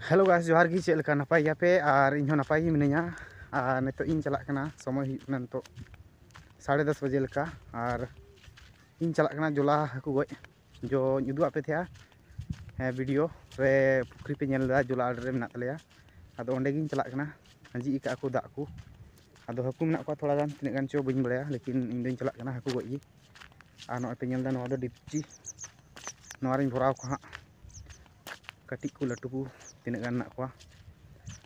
Halo guys, jauhar gini cek lekan apa ya pe? Ah, ah, Ar ini apa ini menanya? Ar neto ini jalan kena, somo ini nanto. Sade das wajil kah? Ar ini jalan kena jola aku gue, jo nyudu apa teh ya? Eh, video, re pukri pe nyelda jola ada re menat leya. Ado onde gini jalan kena, anji ika aku dak aku. Ado aku menak kuat pola kan, tidak kan cio bunyi leya, lekin ini ini kena aku gue ini. Ano ah, apa nyelda no ada dipci, no borau kah? Katik तीना गन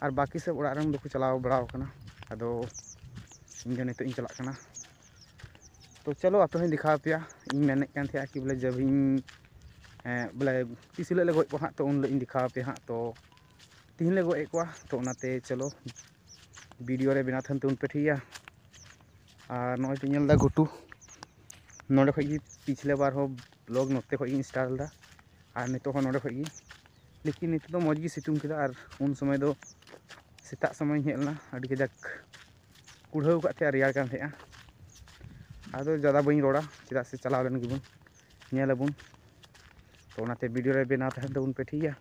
और बाकी सब ओर दो चलाव बड़ा अद नित चलना तो चलो अतो दिखा पे मेन कि बोले जब ही बोले तीस हिले गज को हाँ तो उन दिखा पे हाँ तो तीन गज को तो चलो वीडियो रे बना थन तुम पेठी और नोलता घुटू नोड़े खी पिछले बार हो ब्लॉग नोते खी इंस्टा लेता और नितो नोड़े खी लेकिन नीत मजे सितुम के उन समय दो सेत समय हेलना कजाक कुड़ाऊे रेड़कान अब ज्यादा बी रहा चेदा से चलावन गेबन नलबन तो भिडियो बना तह पे ठीक है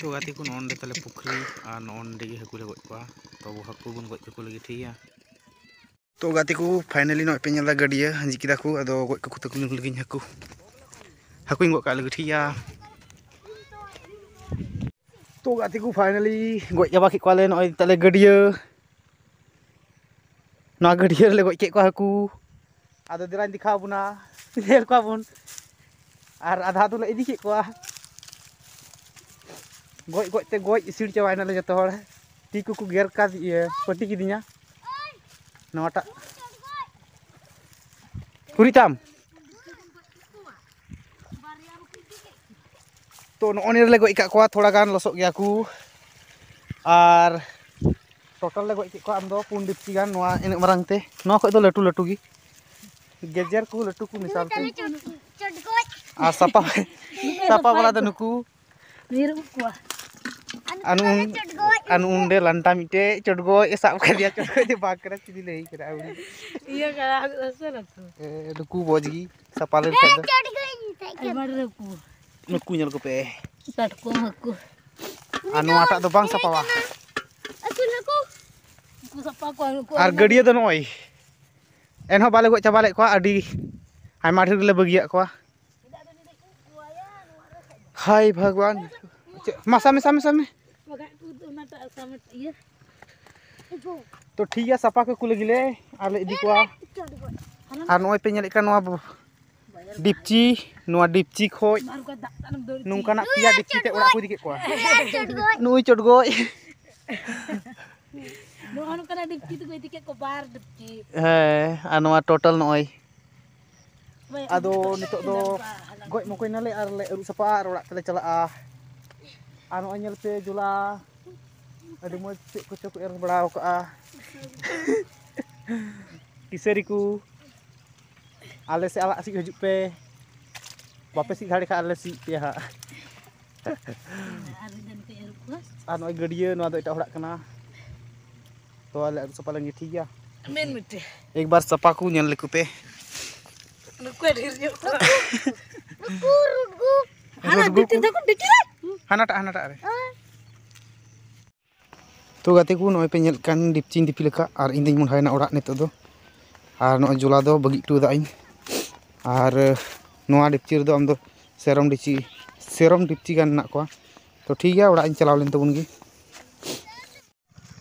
तो गति को नोन पुखरी और नोन हाकू लगे तब हाकू बन गजे ठीक है Tuh gati ku finally nak pengen lagi dia hanji kita ku ada kuat kuku tak kunjung lagi aku. Aku ingat kalau gitu ya. Tuh gati ku finally gue jawab kita kalau nak kita lagi dia. Nak lagi dia lagi kuat kuat aku. Ada dia nanti kau puna. Dia kau pun. Ar ada tuh lagi dikit kuat. Goy gue te goy isir cewa ini lah jatuh orang. Tiku ku gerkas iya. Kau tiki dinya nota kuritam to onir lego ikak koa thoda gan losok ge aku ar total lego ikik koa am pun dipti gan noa enek marang te noa koi do latu latu ku latu ku misal te sapa sapa bola de nuku anu anu, anu unde lanta mite chodgo e eh, sab ka dia chodgo de bakra chidi lehi kara uri iya kara asara tu e duku bojgi sapale eh, ka da chodgo ni ta duku nuku nyal ko pe satko hakku anu ata do bang sapawa aku naku aku sapa ko anu ko ar gadia do noi enho bale go chaba lek ko adi aima dhir le bagiya ko hai bhagwan masa masa masa masa ᱛᱚ ᱴᱷᱤᱠ ᱜᱮᱭᱟ ᱥᱟᱯᱟ ᱠᱚ ᱠᱩᱞᱟᱹ ᱜᱮᱞᱮ ᱟᱨᱞᱮ ᱤᱫᱤ ᱠᱚᱣᱟ ᱟᱨ ᱱᱚᱜᱼᱚᱭ ᱯᱮ ᱧᱮᱞᱮᱫ ᱠᱟᱱ ᱱᱚᱣᱟ ᱰᱤᱯᱪᱤ ᱱᱚᱣᱟ ᱰᱤᱯᱪᱤ ᱠᱷᱚᱡ ᱱᱚᱝᱠᱟᱱᱟᱜ ᱯᱮᱭᱟ ᱰᱤᱯᱪᱤ ᱛᱮ ᱚᱲᱟᱜ ᱠᱚ ᱤᱫᱤ ᱠᱮᱫ ᱠᱚᱣᱟ ᱱᱩᱭ ᱪᱚᱰᱜᱚᱡ ᱱᱚᱜᱼᱚ ᱱᱚᱝᱠᱟᱱᱟᱜ ᱰᱤᱯᱪᱤ ᱛᱮᱠᱚ ᱤᱫᱤ ᱠᱮᱫ ᱠᱚ ᱵᱟᱨ ᱰᱤᱯᱪᱤ ᱦᱮᱸ ᱟᱨ ᱱᱚᱣᱟ ᱴᱳᱴᱟᱞ ᱱᱚᱜᱼᱚᱭ ᱟᱫᱚ ᱱᱤᱛᱚᱜ ᱫᱚ ᱜᱚᱡ ᱢᱚᱠᱚᱭ ᱱᱟᱞᱮ ᱟᱨᱞᱮ ᱟᱹᱨᱩᱵ ᱥᱟᱯᱷᱟᱜᱼᱟ ᱟᱨ ᱚᱲᱟᱜ ᱛᱮᱞᱮ ᱪᱟᱞᱟᱜᱼᱟ ano ang nyelpe jula adi mo ko choko ir blaw ka ah kiseriku ale se ala si hujuk pe bape ka ale pe ha anu, anu ai nu ado horak to ale ya men mutte ek bar sapaku nyel leku pe nu ko dir yo ko ko ko ko ko ko ko ko hanata hanata are to gati ku noy pe nyel kan dip chin dip leka ar indin mun hayna orak nih do ar no jula do bagi tu da ar noa dip chir do am do serum dichi serum dip chi kan na ko to thik ya orak in chalaw len tabun gi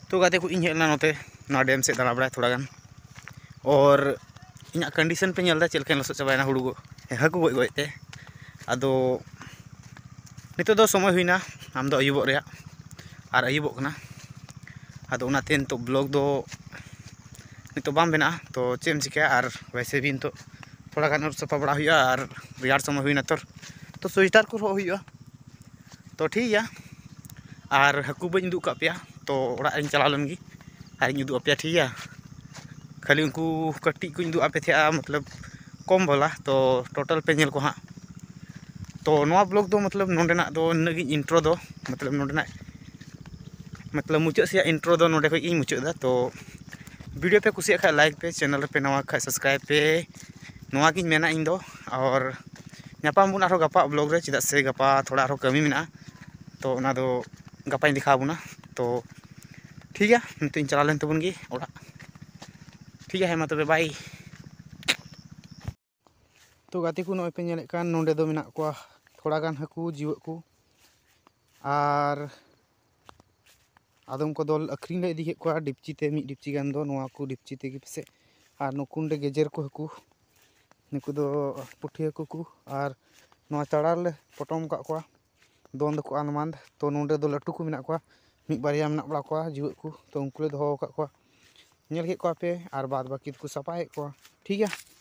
to gati ku in helna note noa dem se dalabra thoda or inya condition pe nyelda chelken coba chabaina hulu go ha ku goy goy te ado नित तो समय होना आम दो अयुब और अयुबना अदो नाते नित ब्लॉग दो नित बाम बना तो चेम चिका और वैसे भी नित थोड़ा गान सफा बड़ा हुआ और रेड़ समय होना तर तो सुइटार को हो तो ठीक है और हकू बज उदू पे तो ओड़ा चलावन और इन पे ठीक है खाली उनको कटी को उदू पे थे मतलब कम बोला तो टोटल पे को हाँ तो नवा ब्लॉग तो मतलब तो दो मतलब ना दो इनगे इंट्रो दो मतलब ना मतलब मुचाद से इंट्रो दो नोडे कोई मुझे तो वीडियो पे कुछ लाइक पे चैनल पे नवा खा सब्सक्राइब पे नवा की मेना इन दो और नापाम बन और गपा ब्लॉग रे चदा से गपा थोड़ा और कमी मेना तो ना दो तो गपा दिखा बना तो ठीक है नितिन चला लेन ठीक है मतलब बाय तो गाते को नोए पे नेले थोड़ा गान हाकू जीव को आर आदम को दल अखरीन इदीक को डिपची ते मी डिपची गान दो नोआ को डिपची ते की पसे आर नुकुन गेजर को हाकू नुकु दो पुठिया को को आर नोआ चाडाल पटम का को दोंद को अनमान तो नुंडे दो लट्टू को मेना को मी बारिया मेना पडा को जीव को तो उनकुले दो का को नेल के को पे आर बाद बाकी को सपाए को ठीक है